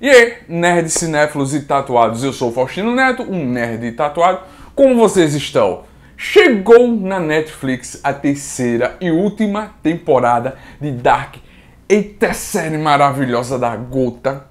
E aí, nerds cinéfilos e tatuados, eu sou Faustino Neto, um nerd tatuado. Como vocês estão? Chegou na Netflix a terceira e última temporada de Dark. Eita série maravilhosa da Gota.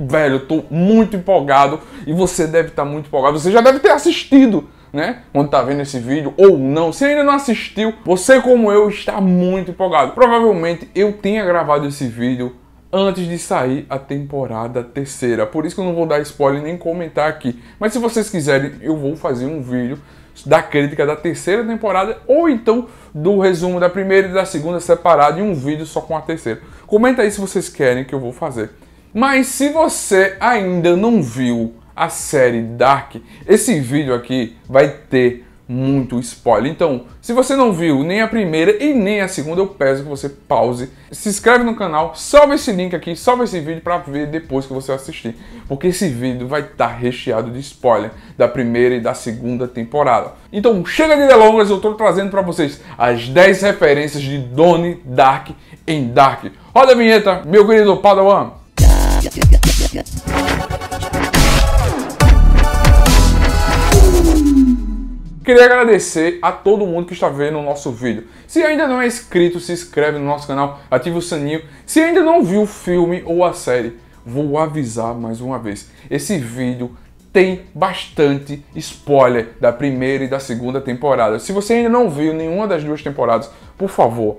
Velho, eu tô muito empolgado e você deve estar tá muito empolgado. Você já deve ter assistido né? Quando tá vendo esse vídeo ou não, se ainda não assistiu, você como eu está muito empolgado. Provavelmente eu tenha gravado esse vídeo antes de sair a temporada terceira. Por isso que eu não vou dar spoiler nem comentar aqui. Mas se vocês quiserem, eu vou fazer um vídeo da crítica da terceira temporada ou então do resumo da primeira e da segunda separado em um vídeo só com a terceira. Comenta aí se vocês querem que eu vou fazer. Mas se você ainda não viu a série Dark, esse vídeo aqui vai ter muito spoiler. Então, se você não viu nem a primeira e nem a segunda, eu peço que você pause, se inscreve no canal, salve esse link aqui, salve esse vídeo para ver depois que você assistir, porque esse vídeo vai estar tá recheado de spoiler da primeira e da segunda temporada. Então, chega de delongas, eu estou trazendo para vocês as 10 referências de Donnie Dark em Dark. Roda a vinheta, meu querido Padawan. Queria agradecer a todo mundo que está vendo o nosso vídeo. Se ainda não é inscrito, se inscreve no nosso canal, ative o sininho. Se ainda não viu o filme ou a série, vou avisar mais uma vez. Esse vídeo tem bastante spoiler da primeira e da segunda temporada. Se você ainda não viu nenhuma das duas temporadas, por favor,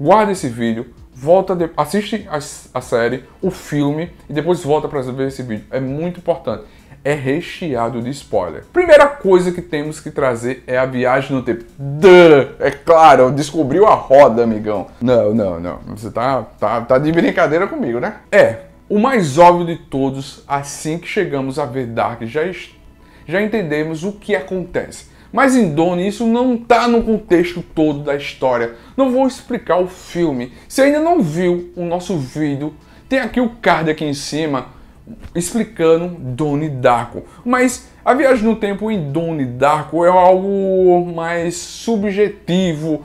guarde esse vídeo, volta, assiste a, série, o filme e depois volta para ver esse vídeo. É muito importante é recheado de spoiler. Primeira coisa que temos que trazer é a viagem no tempo. Duh! É claro, descobriu a roda, amigão. Não, não, não. Você tá, tá, tá de brincadeira comigo, né? É, o mais óbvio de todos, assim que chegamos a ver Dark, já, já entendemos o que acontece. Mas em Doni isso não tá no contexto todo da história. Não vou explicar o filme. Se ainda não viu o nosso vídeo, tem aqui o card aqui em cima explicando Donnie Darko. Mas a viagem no tempo em Donnie Darko é algo mais subjetivo.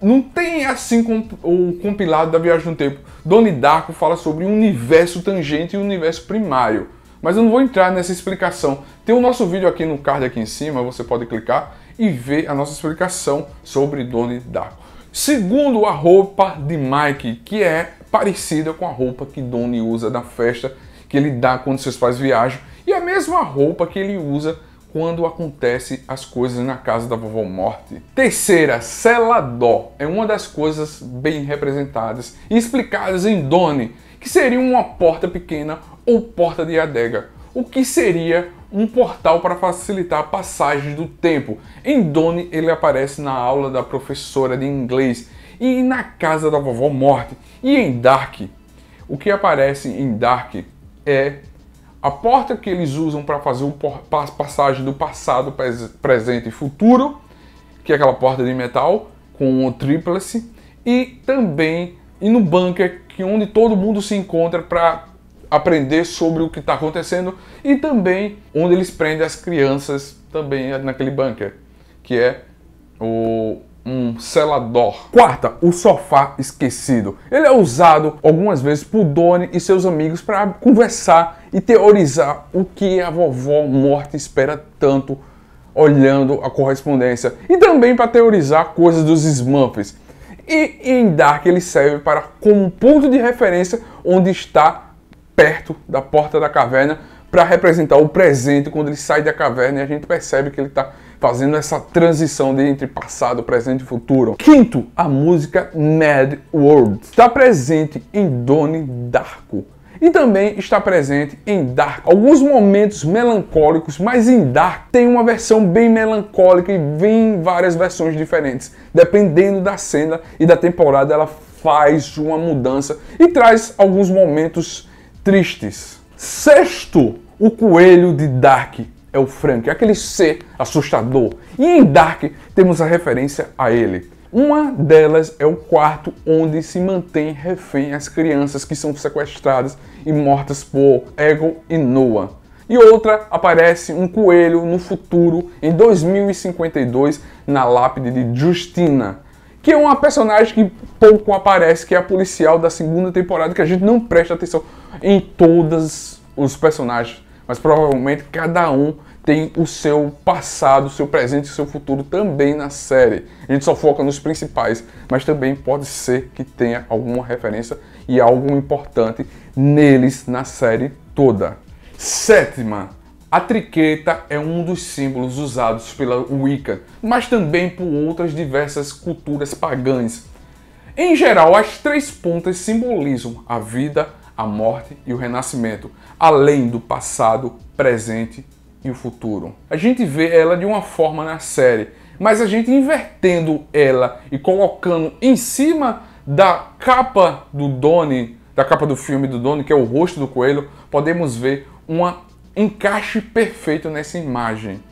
Não tem assim o compilado da viagem no tempo. Donnie Darko fala sobre o universo tangente e o universo primário. Mas eu não vou entrar nessa explicação. Tem o nosso vídeo aqui no card aqui em cima, você pode clicar e ver a nossa explicação sobre Donnie Darko. Segundo a roupa de Mike, que é parecida com a roupa que Donnie usa na festa que ele dá quando seus pais viajam e a mesma roupa que ele usa quando acontece as coisas na casa da vovó morte. Terceira, Celadó é uma das coisas bem representadas e explicadas em Doni, que seria uma porta pequena ou porta de adega, o que seria um portal para facilitar a passagem do tempo. Em Doni ele aparece na aula da professora de inglês e na casa da vovó morte. E em Dark, o que aparece em Dark é a porta que eles usam para fazer uma passagem do passado, presente e futuro, que é aquela porta de metal com o tríplice, e também e no bunker que onde todo mundo se encontra para aprender sobre o que está acontecendo e também onde eles prendem as crianças também naquele bunker, que é o um selador. Quarta, o sofá esquecido. Ele é usado algumas vezes por Donnie e seus amigos para conversar e teorizar o que a vovó morta espera tanto olhando a correspondência e também para teorizar coisas dos Smurfs. E em Dark ele serve para como um ponto de referência onde está perto da porta da caverna para representar o presente quando ele sai da caverna e a gente percebe que ele está fazendo essa transição de entre passado, presente e futuro. Quinto, a música Mad World está presente em Donnie Darko e também está presente em Dark. Alguns momentos melancólicos, mas em Dark tem uma versão bem melancólica e vem várias versões diferentes. Dependendo da cena e da temporada, ela faz uma mudança e traz alguns momentos tristes. Sexto, o coelho de Dark é o Frank, é aquele ser assustador. E em Dark temos a referência a ele. Uma delas é o quarto onde se mantém refém as crianças que são sequestradas e mortas por Egon e Noah. E outra aparece um coelho no futuro, em 2052, na lápide de Justina, que é uma personagem que pouco aparece, que é a policial da segunda temporada, que a gente não presta atenção em todos os personagens mas provavelmente cada um tem o seu passado, o seu presente e o seu futuro também na série. A gente só foca nos principais, mas também pode ser que tenha alguma referência e algo importante neles na série toda. Sétima, a triqueta é um dos símbolos usados pela Wicca, mas também por outras diversas culturas pagãs. Em geral, as três pontas simbolizam a vida, a morte e o renascimento, além do passado, presente e o futuro. A gente vê ela de uma forma na série, mas a gente invertendo ela e colocando em cima da capa do Donnie, da capa do filme do Donnie, que é o rosto do coelho, podemos ver um encaixe perfeito nessa imagem.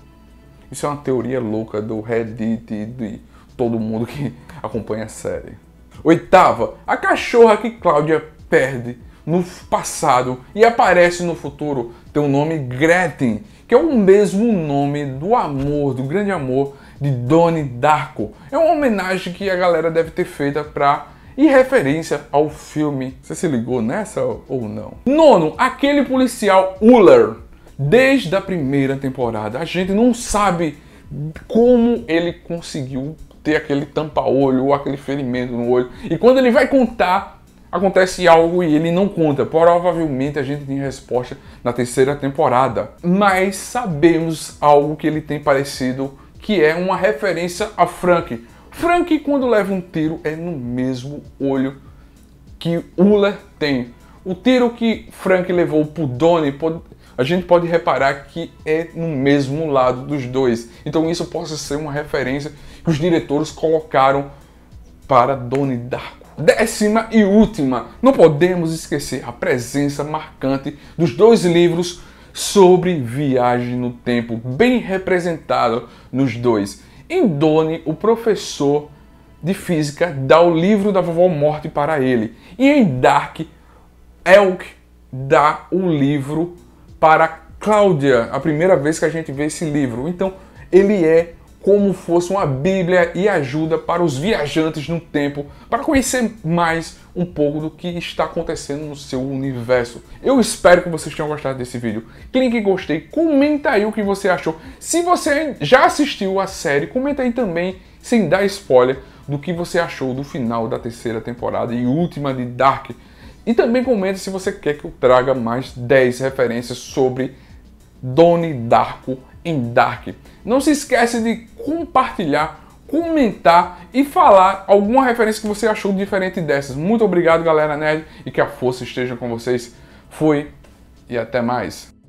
Isso é uma teoria louca do Reddit e de todo mundo que acompanha a série. Oitava, a cachorra que Cláudia perde no passado e aparece no futuro. Tem o nome Gretchen, que é o mesmo nome do amor, do grande amor de Donnie Darko. É uma homenagem que a galera deve ter feita para e referência ao filme. Você se ligou nessa ou não? Nono, aquele policial Uller. Desde a primeira temporada, a gente não sabe como ele conseguiu ter aquele tampa-olho ou aquele ferimento no olho. E quando ele vai contar acontece algo e ele não conta. Provavelmente a gente tem resposta na terceira temporada. Mas sabemos algo que ele tem parecido, que é uma referência a Frank. Frank, quando leva um tiro, é no mesmo olho que Uller tem. O tiro que Frank levou pro Donnie, a gente pode reparar que é no mesmo lado dos dois. Então isso possa ser uma referência que os diretores colocaram para Donnie dar décima e última, não podemos esquecer a presença marcante dos dois livros sobre viagem no tempo, bem representado nos dois. Em Doni, o professor de física dá o livro da vovó morte para ele. E em Dark, Elk dá o livro para Cláudia, a primeira vez que a gente vê esse livro. Então, ele é como fosse uma Bíblia e ajuda para os viajantes no tempo, para conhecer mais um pouco do que está acontecendo no seu universo. Eu espero que vocês tenham gostado desse vídeo. Clique em gostei, comenta aí o que você achou. Se você já assistiu a série, comenta aí também, sem dar spoiler, do que você achou do final da terceira temporada e última de Dark. E também comenta se você quer que eu traga mais 10 referências sobre Donnie Darko em Dark. Não se esquece de compartilhar, comentar e falar alguma referência que você achou diferente dessas. Muito obrigado, galera nerd, e que a força esteja com vocês. Fui e até mais.